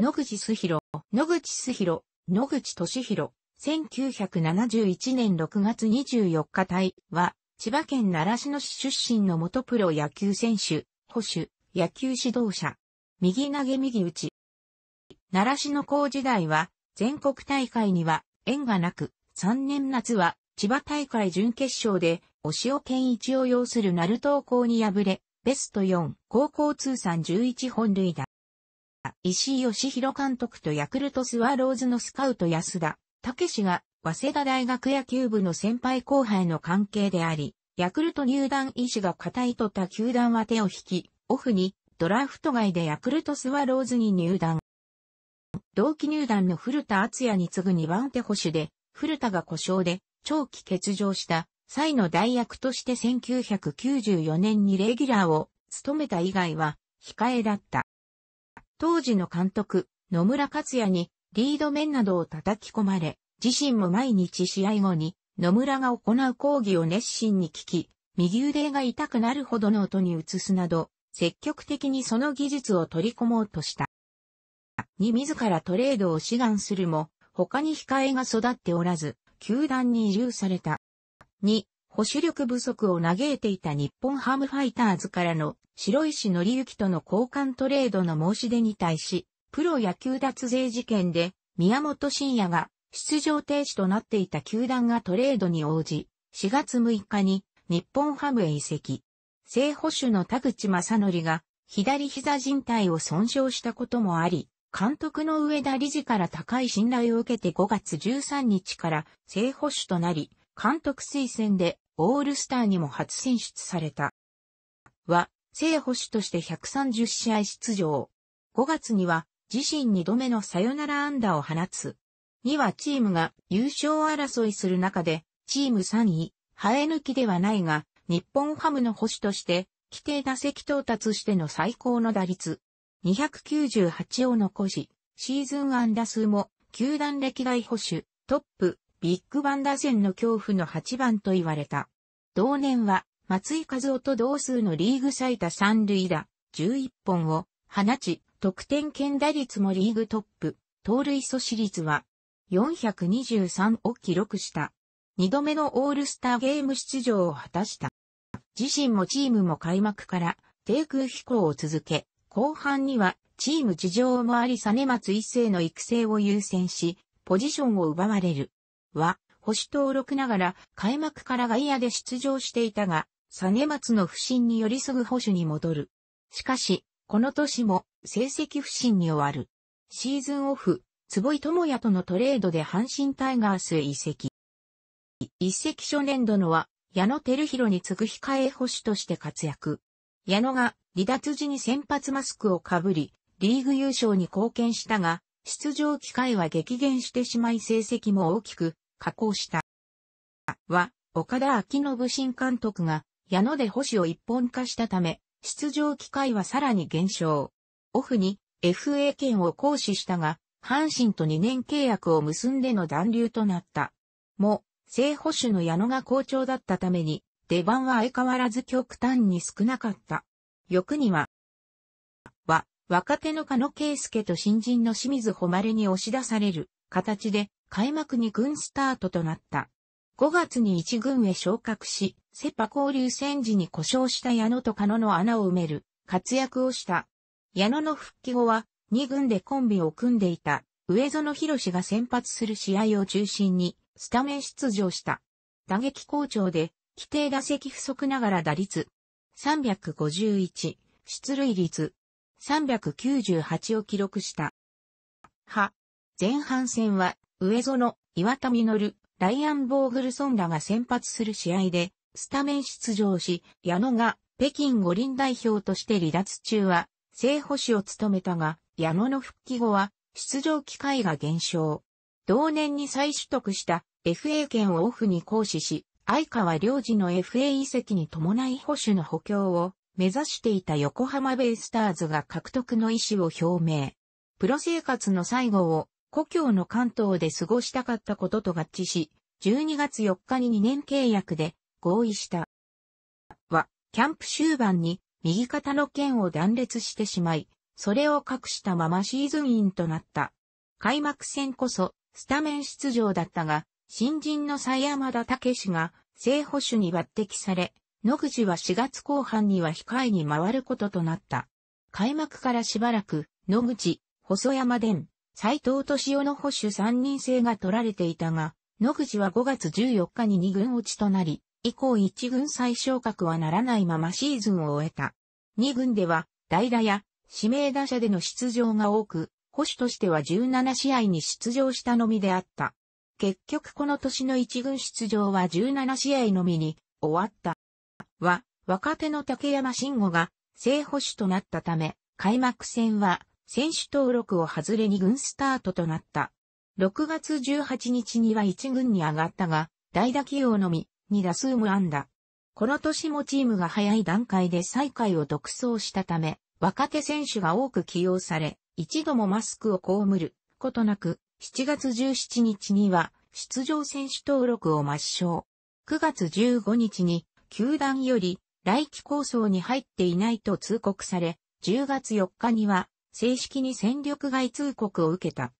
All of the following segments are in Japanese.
野口すひろ、野口すひろ、野口俊弘、1971年6月24日隊は、千葉県奈良市の市出身の元プロ野球選手、保守、野球指導者。右投げ右打ち。奈良市の校時代は、全国大会には縁がなく、3年夏は千葉大会準決勝で、押尾健一を擁する鳴門校に敗れ、ベスト4、高校通算11本塁打。石井義弘監督とヤクルトスワローズのスカウト安田、武が、早稲田大学野球部の先輩後輩の関係であり、ヤクルト入団医師が固いとた球団は手を引き、オフに、ドラフト外でヤクルトスワローズに入団。同期入団の古田敦也に次ぐ2番手保守で、古田が故障で、長期欠場した際の代役として1994年にレギュラーを務めた以外は控えだった。当時の監督、野村克也にリード面などを叩き込まれ、自身も毎日試合後に野村が行う講義を熱心に聞き、右腕が痛くなるほどの音に移すなど、積極的にその技術を取り込もうとした。に自らトレードを志願するも、他に控えが育っておらず、球団に移住された。2、保守力不足を嘆いていた日本ハムファイターズからの白石則之との交換トレードの申し出に対し、プロ野球脱税事件で宮本慎也が出場停止となっていた球団がトレードに応じ、4月6日に日本ハムへ移籍。正保守の田口正則が左膝靭帯を損傷したこともあり、監督の上田理事から高い信頼を受けて5月13日から正保守となり、監督推薦でオールスターにも初選出された。は、正捕手として130試合出場。5月には自身2度目のサヨナラ安打を放つ。2はチームが優勝争いする中で、チーム3位、生え抜きではないが、日本ハムの捕手として、規定打席到達しての最高の打率、298を残し、シーズン安打数も、球団歴代捕手、トップ、ビッグバン打線の恐怖の8番と言われた。同年は、松井和夫と同数のリーグ最多三塁打、11本を放ち、得点圏打率もリーグトップ、盗塁阻止率は423を記録した。2度目のオールスターゲーム出場を果たした。自身もチームも開幕から低空飛行を続け、後半にはチーム事情もありサマ松一世の育成を優先し、ポジションを奪われる。は、保守登録ながら開幕から外野で出場していたが、マツの不振に寄り添ぐ保守に戻る。しかし、この年も成績不振に終わる。シーズンオフ、坪井智也とのトレードで阪神タイガースへ移籍。一籍初年度のは、矢野照弘に次ぐ控え保守として活躍。矢野が離脱時に先発マスクをかぶり、リーグ優勝に貢献したが、出場機会は激減してしまい成績も大きく加工した。は、岡田昭信新監督が、矢野で保守を一本化したため、出場機会はさらに減少。オフに FA 権を行使したが、阪神と2年契約を結んでの残留となった。も、正保守の矢野が好調だったために、出番は相変わらず極端に少なかった。翌には、は、若手の加野圭介と新人の清水誉に押し出される形で、開幕2軍スタートとなった。5月に1軍へ昇格し、セパ交流戦時に故障した矢野とカノの穴を埋める活躍をした。矢野の復帰後は2軍でコンビを組んでいた上園博が先発する試合を中心にスタメン出場した。打撃好調で規定打席不足ながら打率351、出塁率398を記録した。は、前半戦は上園、岩田実、ライアン・ボーグルソンらが先発する試合で、スタメン出場し、矢野が北京五輪代表として離脱中は、正捕手を務めたが、矢野の復帰後は、出場機会が減少。同年に再取得した FA 権をオフに行使し、相川良二の FA 移籍に伴い保守の補強を目指していた横浜ベイスターズが獲得の意思を表明。プロ生活の最後を故郷の関東で過ごしたかったことと合致し、12月4日に2年契約で合意した。は、キャンプ終盤に右肩の剣を断裂してしまい、それを隠したままシーズンインとなった。開幕戦こそ、スタメン出場だったが、新人の佐山田武が正捕手に抜擢され、野口は4月後半には控えに回ることとなった。開幕からしばらく、野口、細山伝、斎藤敏夫の保守三人制が取られていたが、野口は5月14日に二軍落ちとなり、以降一軍再昇格はならないままシーズンを終えた。二軍では、代打や指名打者での出場が多く、保守としては17試合に出場したのみであった。結局この年の一軍出場は17試合のみに終わった。は、若手の竹山慎吾が正保守となったため、開幕戦は選手登録を外れ2軍スタートとなった。6月18日には1軍に上がったが、代打起用のみ、2打数無安打。この年もチームが早い段階で最下位を独走したため、若手選手が多く起用され、一度もマスクを被ることなく、7月17日には出場選手登録を抹消。9月15日に球団より来季構想に入っていないと通告され、10月4日には正式に戦力外通告を受けた。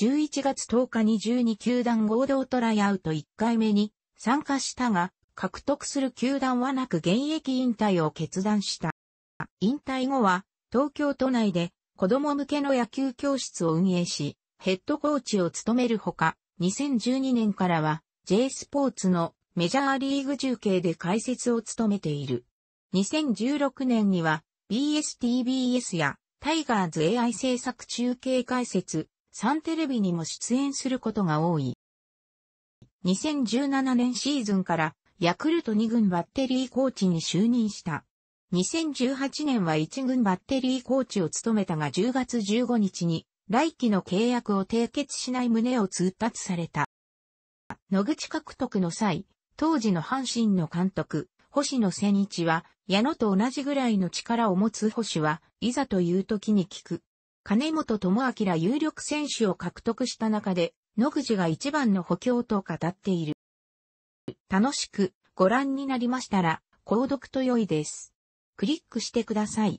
11月10日に12球団合同トライアウト1回目に参加したが、獲得する球団はなく現役引退を決断した。引退後は、東京都内で子供向けの野球教室を運営し、ヘッドコーチを務めるほか、2012年からは J スポーツのメジャーリーグ中継で解説を務めている。2016年には BSTBS やタイガーズ AI 制作中継解説、サンテレビにも出演することが多い。2017年シーズンからヤクルト2軍バッテリーコーチに就任した。2018年は1軍バッテリーコーチを務めたが10月15日に来期の契約を締結しない旨を通達された。野口獲得の際、当時の阪神の監督、星野千一は、矢野と同じぐらいの力を持つ星は、いざという時に聞く。金本智明有力選手を獲得した中で、野口が一番の補強と語っている。楽しくご覧になりましたら、購読と良いです。クリックしてください。